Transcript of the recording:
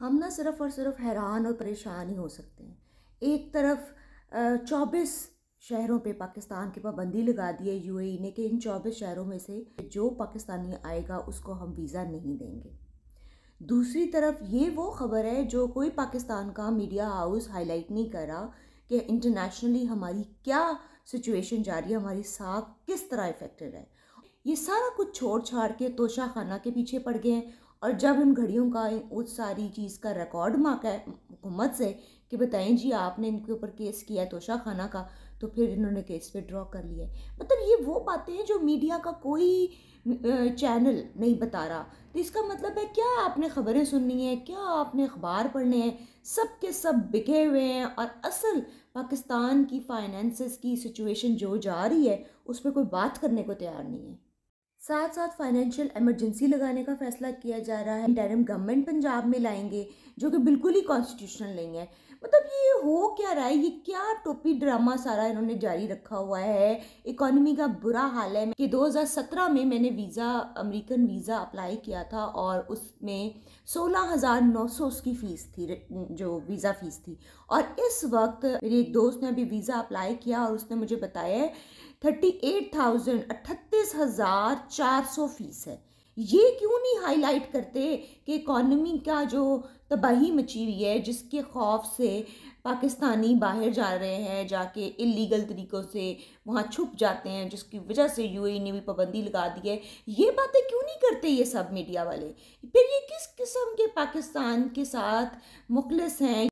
हम ना सिर्फ़ और सिर्फ हैरान और परेशान ही हो सकते हैं एक तरफ चौबीस शहरों पे पाकिस्तान की पाबंदी लगा दी है यू ने कि इन चौबीस शहरों में से जो पाकिस्तानी आएगा उसको हम वीज़ा नहीं देंगे दूसरी तरफ ये वो ख़बर है जो कोई पाकिस्तान का मीडिया हाउस हाईलाइट नहीं करा कि इंटरनेशनली हमारी क्या सिचुएशन जारी है हमारी साख किस तरह इफ़ेक्टेड है ये सारा कुछ छोड़ छाड़ के तोशा खाना के पीछे पड़ गए हैं और जब उन घड़ियों का उस सारी चीज़ का रिकॉर्ड मांगा है हुकूमत से कि बताएं जी आपने इनके ऊपर केस किया तोशा खाना का तो फिर इन्होंने केस ड्रॉ कर लिया मतलब ये वो बातें हैं जो मीडिया का कोई चैनल नहीं बता रहा तो इसका मतलब है क्या आपने ख़बरें सुननी है क्या आपने अखबार पढ़ने हैं सब के सब बिके हुए हैं और असल पाकिस्तान की फाइनेंसेस की सिचुएशन जो जा रही है उस पर कोई बात करने को तैयार नहीं है साथ साथ फाइनेंशियल इमरजेंसी लगाने का फैसला किया जा रहा है इंटरम गवर्नमेंट पंजाब में लाएंगे जो कि बिल्कुल ही कॉन्स्टिट्यूशनल नहीं है मतलब ये हो क्या रहा है ये क्या टोपी ड्रामा सारा इन्होंने जारी रखा हुआ है इकोनॉमी का बुरा हाल है कि 2017 में मैंने वीज़ा अमेरिकन वीज़ा अप्लाई किया था और उसमें सोलह हज़ार नौ सौ उसकी फ़ीस थी जो वीज़ा फ़ीस थी और इस वक्त मेरी एक दोस्त ने अभी वीज़ा अप्लाई किया और उसने मुझे बताया थर्टी एट थाउजेंड अठहत्तर पच्चीस हज़ार चार सौ फीस है ये क्यों नहीं हाईलाइट करते कि इकॉनमी का जो तबाही मची हुई है जिसके खौफ से पाकिस्तानी बाहर जा रहे हैं जाके इलीगल तरीक़ों से वहाँ छुप जाते हैं जिसकी वजह से यूएई e ने भी पाबंदी लगा दी है ये बातें क्यों नहीं करते ये सब मीडिया वाले फिर ये किस किस्म के पाकिस्तान के साथ मुखलस हैं